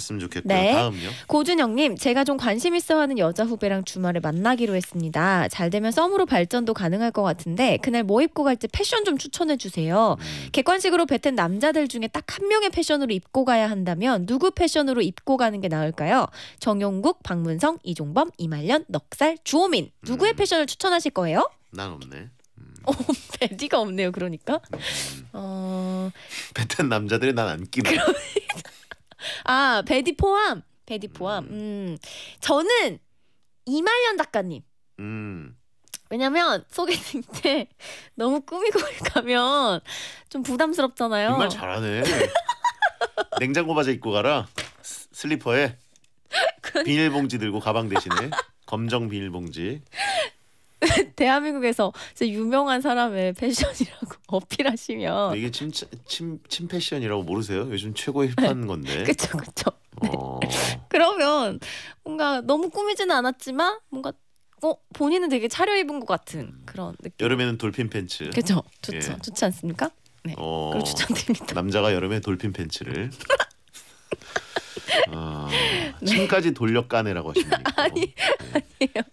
했으면 좋겠고요. 네. 다음요. 고준영님, 제가 좀 관심 있어하는 여자 후배랑 주말에 만나기로 했습니다. 잘 되면 썸으로 발전도 가능할 것 같은데 그날 뭐 입고 갈지 패션 좀 추천해 주세요. 음. 객관식으로 뱉은 남자들 중에 딱 한 명의 패션으로 입고 가야 한다면 누구 패션으로 입고 가는 게 나을까요? 정용국, 박문성, 이종범, 이말년, 넉살, 주호민 누구의 음. 패션을 추천하실 거예요? 난 없네. 음. 어, 배디가 없네요. 그러니까. 음. 어. 베탄 남자들이 난 안 끼네. 아, 베디 포함. 베디 음. 포함. 음. 저는 이말년 작가님. 음. 왜냐면 소개팅 때 너무 꾸미고 가면 좀 부담스럽잖아요. 정말 잘하네. 냉장고 바지 입고 가라. 슬리퍼에 그 비닐봉지 들고 가방 대신에 검정 비닐봉지. 대한민국에서 유명한 사람의 패션이라고 어필하시면 이게 침, 침, 패션이라고 모르세요? 요즘 최고의 네. 힙한 건데. 그렇죠, 그렇죠. 어... 그러면 뭔가 너무 꾸미지는 않았지만 뭔가 어 본인은 되게 차려입은 것 같은 음. 그런 느낌. 여름에는 돌핀 팬츠. 그렇죠, 좋죠, 예. 좋지 않습니까? 네, 어... 그걸 추천드립니다. 남자가 여름에 돌핀 팬츠를. 네. 침까지 돌려까내라고 하시는 분이 아니 네. 아니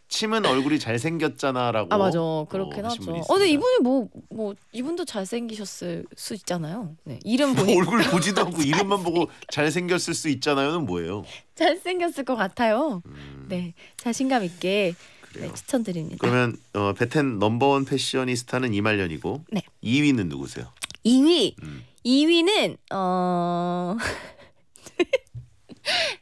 침은 얼굴이 잘 생겼잖아라고. 아 맞아 뭐 그렇긴 어, 하죠. 어, 근데 이분이 뭐뭐 뭐, 이분도 잘 생기셨을 수 있잖아요. 네. 이름 뭐 보니 얼굴 보지도 않고 이름만 보고 잘 생겼을 수 있잖아요는 뭐예요? 잘 생겼을 것 같아요. 음. 네 자신감 있게. 네, 추천드립니다. 그러면 어, 베텐 넘버원 패셔니스타는 이말년이고 네. 2위는 누구세요? 2위. 음. 2위는 어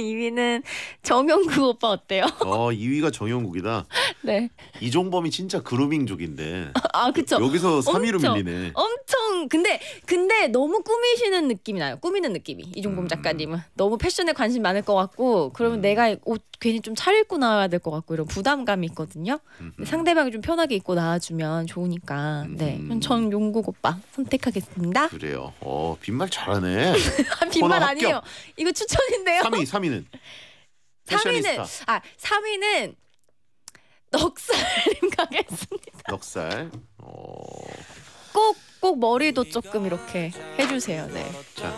2위는 정영국 오빠 어때요? 어 아, 2위가 정영국이다 네. 이종범이 진짜 그루밍족인데. 아 그쵸. 여기서 3위로 엄청, 밀리네. 엄청 조금 근데 근데 너무 꾸미시는 느낌이 나요. 꾸미는 느낌이 이종범 음. 작가님은 너무 패션에 관심 많을 것 같고 그러면 음. 내가 옷 괜히 좀차입고 나와야 될 것 같고 이런 부담감이 있거든요. 상대방이 좀 편하게 입고 나와주면 좋으니까 네. 음. 전 용국 오빠 선택하겠습니다. 그래요. 어 빈말 잘하네. 아, 빈말 아니에요. 이거 추천인데요. 3위 3위는 3위는 아 3위는 넉살님 가겠습니다. 넉살 꼭 머리도 조금 이렇게 해주세요. 네. 자.